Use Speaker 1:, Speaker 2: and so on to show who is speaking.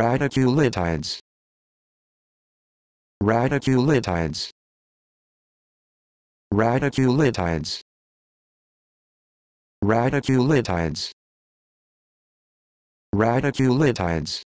Speaker 1: radiculitides radiculitides radiculitides radiculitides radiculitides